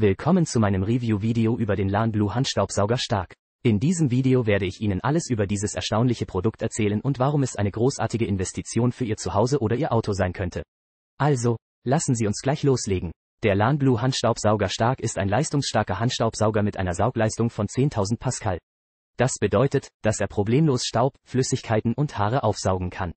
Willkommen zu meinem Review-Video über den LanBlue Handstaubsauger Stark. In diesem Video werde ich Ihnen alles über dieses erstaunliche Produkt erzählen und warum es eine großartige Investition für Ihr Zuhause oder Ihr Auto sein könnte. Also, lassen Sie uns gleich loslegen. Der LanBlue Handstaubsauger Stark ist ein leistungsstarker Handstaubsauger mit einer Saugleistung von 10.000 Pascal. Das bedeutet, dass er problemlos Staub, Flüssigkeiten und Haare aufsaugen kann.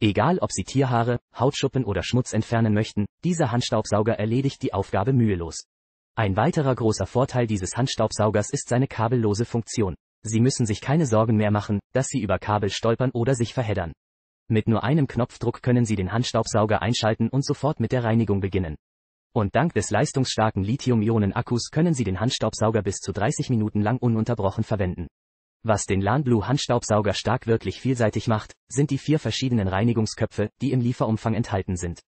Egal ob Sie Tierhaare, Hautschuppen oder Schmutz entfernen möchten, dieser Handstaubsauger erledigt die Aufgabe mühelos. Ein weiterer großer Vorteil dieses Handstaubsaugers ist seine kabellose Funktion. Sie müssen sich keine Sorgen mehr machen, dass Sie über Kabel stolpern oder sich verheddern. Mit nur einem Knopfdruck können Sie den Handstaubsauger einschalten und sofort mit der Reinigung beginnen. Und dank des leistungsstarken Lithium-Ionen-Akkus können Sie den Handstaubsauger bis zu 30 Minuten lang ununterbrochen verwenden. Was den LanBlue Handstaubsauger stark wirklich vielseitig macht, sind die vier verschiedenen Reinigungsköpfe, die im Lieferumfang enthalten sind.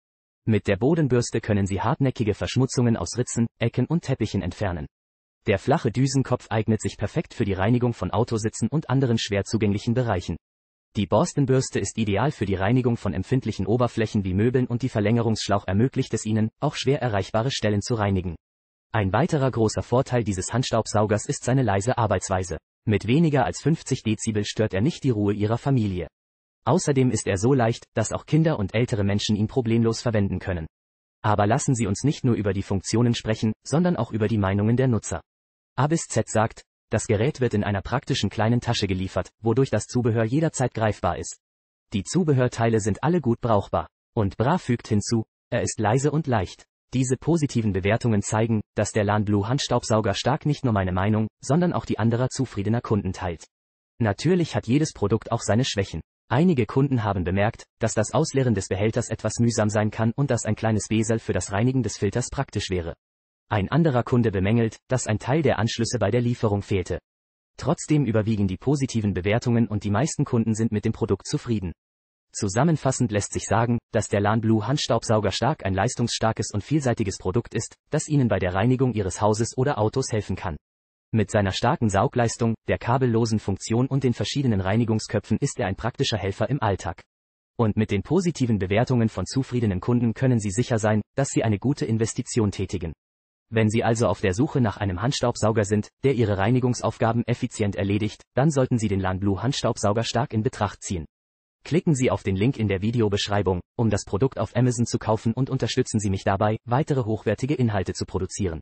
Mit der Bodenbürste können Sie hartnäckige Verschmutzungen aus Ritzen, Ecken und Teppichen entfernen. Der flache Düsenkopf eignet sich perfekt für die Reinigung von Autositzen und anderen schwer zugänglichen Bereichen. Die Borstenbürste ist ideal für die Reinigung von empfindlichen Oberflächen wie Möbeln und die Verlängerungsschlauch ermöglicht es Ihnen, auch schwer erreichbare Stellen zu reinigen. Ein weiterer großer Vorteil dieses Handstaubsaugers ist seine leise Arbeitsweise. Mit weniger als 50 Dezibel stört er nicht die Ruhe Ihrer Familie. Außerdem ist er so leicht, dass auch Kinder und ältere Menschen ihn problemlos verwenden können. Aber lassen Sie uns nicht nur über die Funktionen sprechen, sondern auch über die Meinungen der Nutzer. A bis Z sagt, das Gerät wird in einer praktischen kleinen Tasche geliefert, wodurch das Zubehör jederzeit greifbar ist. Die Zubehörteile sind alle gut brauchbar. Und Bra fügt hinzu, er ist leise und leicht. Diese positiven Bewertungen zeigen, dass der Lan Blue Handstaubsauger stark nicht nur meine Meinung, sondern auch die anderer zufriedener Kunden teilt. Natürlich hat jedes Produkt auch seine Schwächen. Einige Kunden haben bemerkt, dass das Ausleeren des Behälters etwas mühsam sein kann und dass ein kleines Besel für das Reinigen des Filters praktisch wäre. Ein anderer Kunde bemängelt, dass ein Teil der Anschlüsse bei der Lieferung fehlte. Trotzdem überwiegen die positiven Bewertungen und die meisten Kunden sind mit dem Produkt zufrieden. Zusammenfassend lässt sich sagen, dass der LAN Blue Handstaubsauger stark ein leistungsstarkes und vielseitiges Produkt ist, das Ihnen bei der Reinigung Ihres Hauses oder Autos helfen kann. Mit seiner starken Saugleistung, der kabellosen Funktion und den verschiedenen Reinigungsköpfen ist er ein praktischer Helfer im Alltag. Und mit den positiven Bewertungen von zufriedenen Kunden können Sie sicher sein, dass Sie eine gute Investition tätigen. Wenn Sie also auf der Suche nach einem Handstaubsauger sind, der Ihre Reinigungsaufgaben effizient erledigt, dann sollten Sie den Landblue Handstaubsauger stark in Betracht ziehen. Klicken Sie auf den Link in der Videobeschreibung, um das Produkt auf Amazon zu kaufen und unterstützen Sie mich dabei, weitere hochwertige Inhalte zu produzieren.